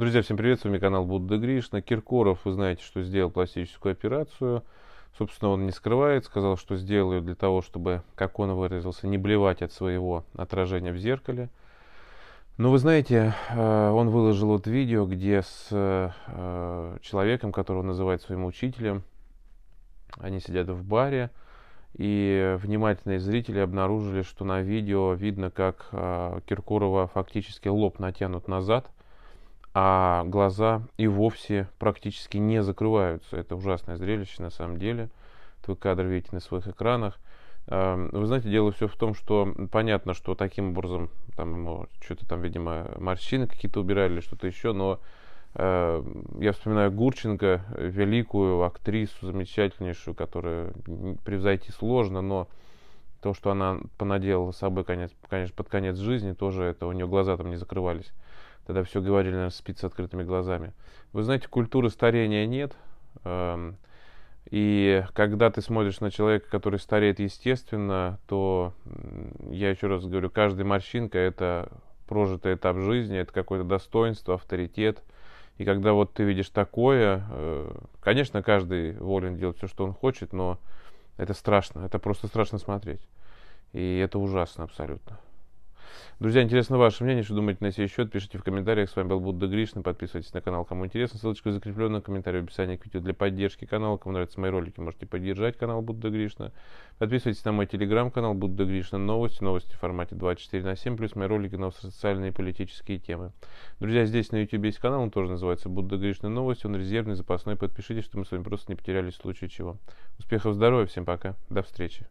Друзья, всем привет, с вами канал Будда Гришна. Киркоров, вы знаете, что сделал пластическую операцию. Собственно, он не скрывает, сказал, что сделаю для того, чтобы, как он выразился, не блевать от своего отражения в зеркале. Но ну, вы знаете, э, он выложил вот видео, где с э, человеком, которого называет своим учителем, они сидят в баре, и внимательные зрители обнаружили, что на видео видно, как э, Киркорова фактически лоб натянут назад – а глаза и вовсе практически не закрываются. Это ужасное зрелище на самом деле. твой кадр видите на своих экранах. Эм, вы знаете, дело все в том, что понятно, что таким образом там ему ну, что-то там, видимо, морщины какие-то убирали или что-то еще, но э, я вспоминаю Гурченко, великую актрису, замечательнейшую, которая превзойти сложно, но то, что она понаделала с собой, конец, конечно, под конец жизни, тоже это у нее глаза там не закрывались. Тогда все говорили, наверное, спит с открытыми глазами. Вы знаете, культуры старения нет. Эм, и когда ты смотришь на человека, который стареет естественно, то, я еще раз говорю, каждая морщинка – это прожитый этап жизни, это какое-то достоинство, авторитет. И когда вот ты видишь такое, э, конечно, каждый волен делать все, что он хочет, но это страшно, это просто страшно смотреть. И это ужасно абсолютно. Друзья, интересно ваше мнение, что думаете на сей счет, пишите в комментариях. С вами был Будда Гришна. подписывайтесь на канал, кому интересно. Ссылочка закреплена, комментарий в описании к видео для поддержки канала. Кому нравятся мои ролики, можете поддержать канал Будда Гришна. Подписывайтесь на мой телеграм-канал Будда Гришна Новости, новости в формате 24 на 7, плюс мои ролики на социальные и политические темы. Друзья, здесь на YouTube есть канал, он тоже называется Будда Гришна Новости, он резервный, запасной. Подпишитесь, чтобы мы с вами просто не потерялись в случае чего. Успехов, здоровья, всем пока, до встречи.